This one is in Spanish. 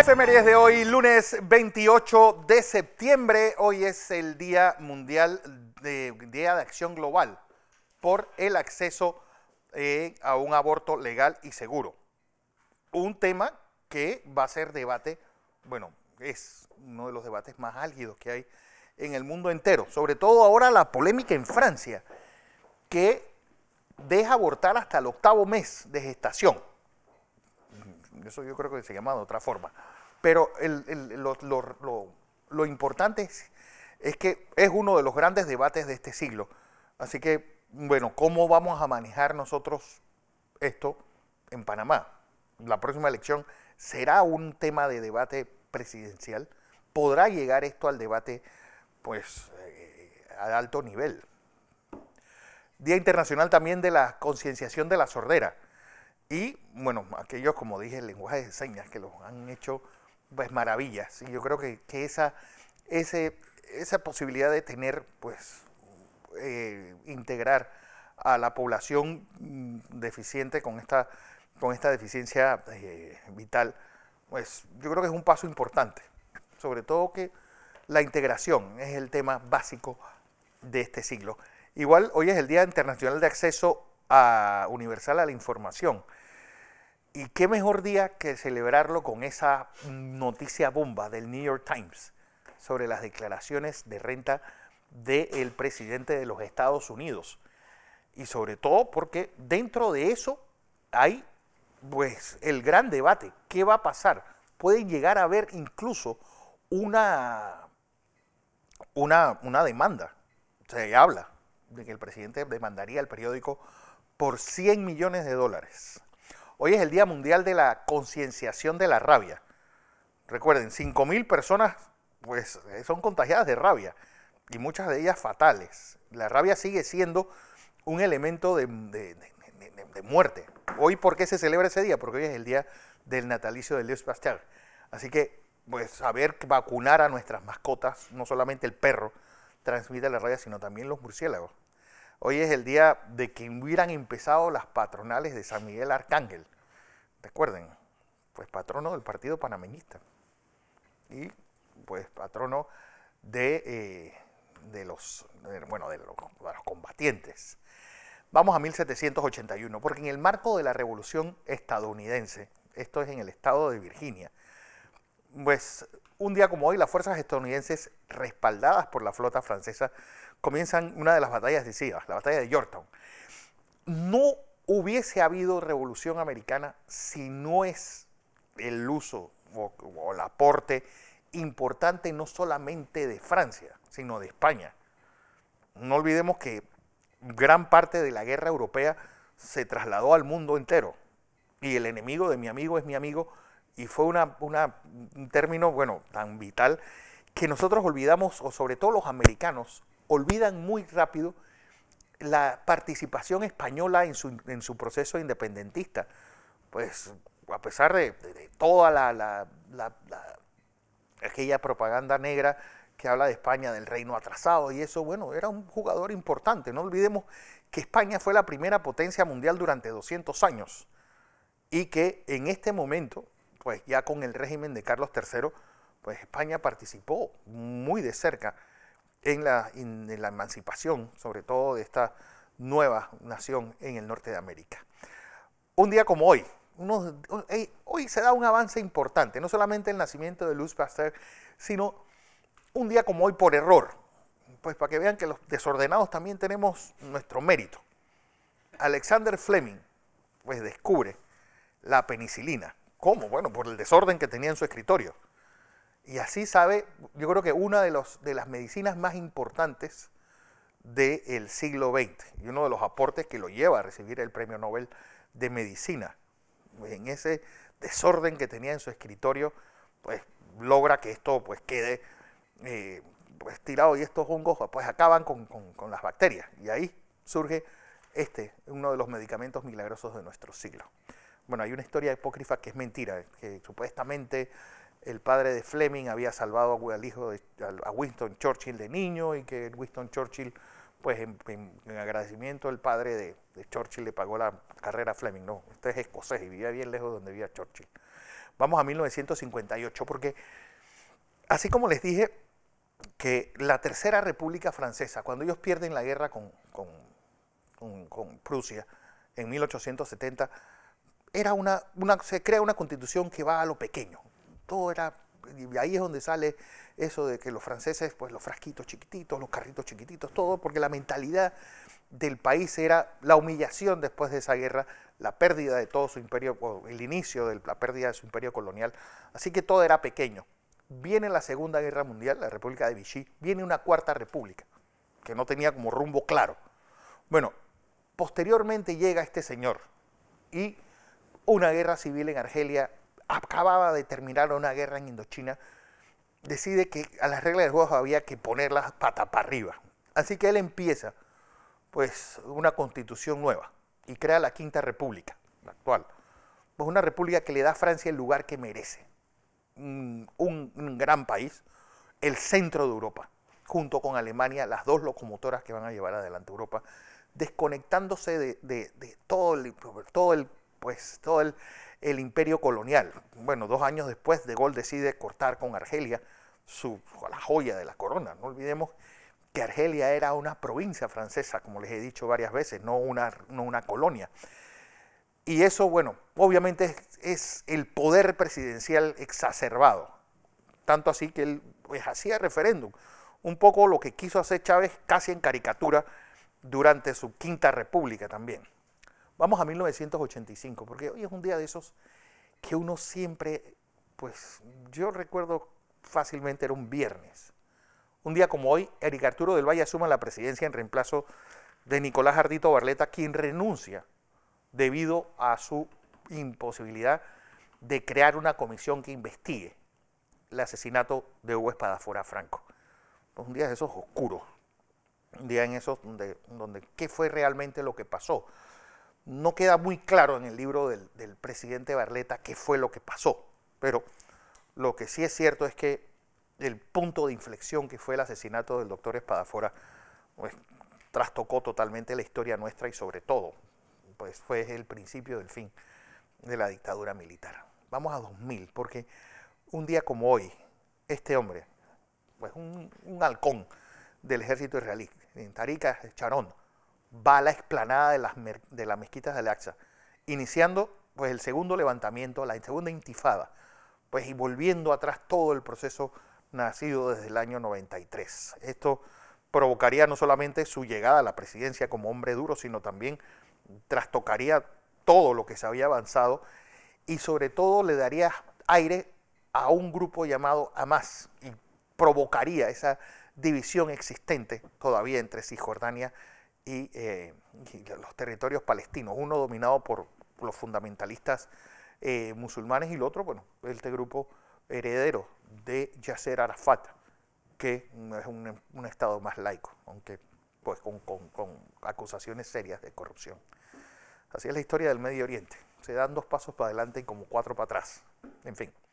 es de hoy, lunes 28 de septiembre. Hoy es el Día Mundial de, Día de Acción Global por el acceso eh, a un aborto legal y seguro. Un tema que va a ser debate, bueno, es uno de los debates más álgidos que hay en el mundo entero, sobre todo ahora la polémica en Francia, que deja abortar hasta el octavo mes de gestación. Eso yo creo que se llama de otra forma. Pero lo, importante es, que es uno de los grandes debates de este siglo. Así que, bueno, ¿cómo vamos a manejar nosotros esto en Panamá? La próxima elección será un tema de debate presidencial. ¿Podrá llegar esto al debate, pues, eh, a alto nivel? Día Internacional también de la Concienciación de la Sordera. Y bueno, aquellos, como dije, el lenguaje de señas que los han hecho pues maravillas. Y yo creo que, esa, ese, esa posibilidad de tener, pues, eh, integrar a la población mm, deficiente con esta, con esta deficiencia eh, vital, pues yo creo que es un paso importante. Sobre todo que la integración es el tema básico de este siglo. Igual hoy es el Día Internacional de Acceso a Universal a la Información. Y qué mejor día que celebrarlo con esa noticia bomba del New York Times sobre las declaraciones de renta del presidente de los Estados Unidos. Y sobre todo porque dentro de eso hay pues el gran debate, ¿qué va a pasar? Pueden llegar a haber incluso una, una, una demanda. Se habla de que el presidente demandaría al periódico por 100 millones de dólares. Hoy es el Día Mundial de la Concienciación de la Rabia. Recuerden, 5.000 personas pues, eh, son contagiadas de rabia y muchas de ellas fatales. La rabia sigue siendo un elemento de, muerte. Hoy, ¿por qué se celebra ese día? Porque hoy es el día del natalicio de Luis Pasteur. Así que, pues, saber vacunar a nuestras mascotas, no solamente el perro, transmite la rabia, sino también los murciélagos. Hoy es el día de que hubieran empezado las patronales de San Miguel Arcángel. Recuerden, pues patrono del Partido Panameñista y pues patrono de, eh, los, bueno, de los combatientes. Vamos a 1781, porque en el marco de la Revolución estadounidense, esto es en el estado de Virginia, pues un día como hoy las fuerzas estadounidenses respaldadas por la flota francesa comienzan una de las batallas decisivas, la batalla de Yorktown. No hubiese habido revolución americana si no es el uso o, el aporte importante no solamente de Francia, sino de España. No olvidemos que gran parte de la guerra europea se trasladó al mundo entero. Y el enemigo de mi amigo es mi amigo. Y fue un término, bueno, tan vital que nosotros olvidamos, o sobre todo los americanos, olvidan muy rápido la participación española en su, proceso independentista. Pues a pesar de, toda la, aquella propaganda negra que habla de España, del reino atrasado y eso, bueno, era un jugador importante. No olvidemos que España fue la primera potencia mundial durante 200 años y que en este momento, pues ya con el régimen de Carlos III, pues España participó muy de cerca en la, emancipación, sobre todo de esta nueva nación en el norte de América. Un día como hoy, eh, hoy se da un avance importante, no solamente el nacimiento de Luz Pasteur, sino un día como hoy por error. Pues para que vean que los desordenados también tenemos nuestro mérito. Alexander Fleming, pues descubre la penicilina. ¿Cómo? Bueno, por el desorden que tenía en su escritorio. Y así sabe, yo creo que una de, los, de las medicinas más importantes del siglo XX y uno de los aportes que lo lleva a recibir el Premio Nobel de Medicina. En ese desorden que tenía en su escritorio, pues logra que esto pues quede eh, pues, tirado y estos hongos pues acaban con, las bacterias. Y ahí surge este, uno de los medicamentos milagrosos de nuestro siglo. Bueno, hay una historia apócrifa que es mentira, que supuestamente el padre de Fleming había salvado al hijo de, a Winston Churchill de niño y que Winston Churchill, pues en, agradecimiento el padre de, Churchill le pagó la carrera a Fleming. No, usted es escocés y vivía bien lejos de donde vivía Churchill. Vamos a 1958 porque, así como les dije, que la Tercera República Francesa, cuando ellos pierden la guerra con, Prusia en 1870, era una, se crea una constitución que va a lo pequeño, todo era, y ahí es donde sale eso de que los franceses, pues los frasquitos chiquititos, los carritos chiquititos, todo, porque la mentalidad del país era la humillación después de esa guerra, la pérdida de todo su imperio, el inicio de la pérdida de su imperio colonial. Así que todo era pequeño. Viene la Segunda Guerra Mundial, la República de Vichy, viene una Cuarta República, que no tenía como rumbo claro. Bueno, posteriormente llega este señor y una guerra civil en Argelia acababa de terminar una guerra en Indochina, decide que a las reglas del juego había que ponerlas pata para arriba. Así que él empieza pues una constitución nueva y crea la Quinta República, la actual. Pues una república que le da a Francia el lugar que merece. Mm, un, gran país, el centro de Europa, junto con Alemania, las dos locomotoras que van a llevar adelante Europa, desconectándose de, de todo, el, todo el pues todo el, imperio colonial. Bueno, dos años después, De Gaulle decide cortar con Argelia, su, la joya de la corona. No olvidemos que Argelia era una provincia francesa, como les he dicho varias veces, no una, colonia. Y eso, bueno, obviamente es, el poder presidencial exacerbado. Tanto así que él pues, hacía referéndum. Un poco lo que quiso hacer Chávez casi en caricatura durante su quinta república también. Vamos a 1985, porque hoy es un día de esos que uno siempre, pues yo recuerdo fácilmente era un viernes. Un día como hoy, Eric Arturo del Valle asuma la presidencia en reemplazo de Nicolás Ardito Barleta, quien renuncia debido a su imposibilidad de crear una comisión que investigue el asesinato de Hugo Espadafora Franco. Pues un día de esos oscuros, un día en esos donde qué fue realmente lo que pasó no queda muy claro en el libro del, presidente Barleta qué fue lo que pasó, pero lo que sí es cierto es que el punto de inflexión que fue el asesinato del doctor Espadafora pues, trastocó totalmente la historia nuestra y sobre todo pues, fue el principio del fin de la dictadura militar. Vamos a 2000, porque un día como hoy, este hombre, pues un, halcón del ejército israelí, en Tarika Charón, va a la explanada de, las, de mezquitas de Al-Aqsa, iniciando pues, el segundo levantamiento, la segunda intifada, pues, y volviendo atrás todo el proceso nacido desde el año 93. Esto provocaría no solamente su llegada a la presidencia como hombre duro, sino también trastocaría todo lo que se había avanzado y sobre todo le daría aire a un grupo llamado Hamas y provocaría esa división existente todavía entre Cisjordania y y, eh, los territorios palestinos, uno dominado por los fundamentalistas eh, musulmanes y el otro, bueno, este grupo heredero de Yasser Arafat, que es un, Estado más laico, aunque pues con, con, acusaciones serias de corrupción. Así es la historia del Medio Oriente. Se dan dos pasos para adelante y como cuatro para atrás. En fin.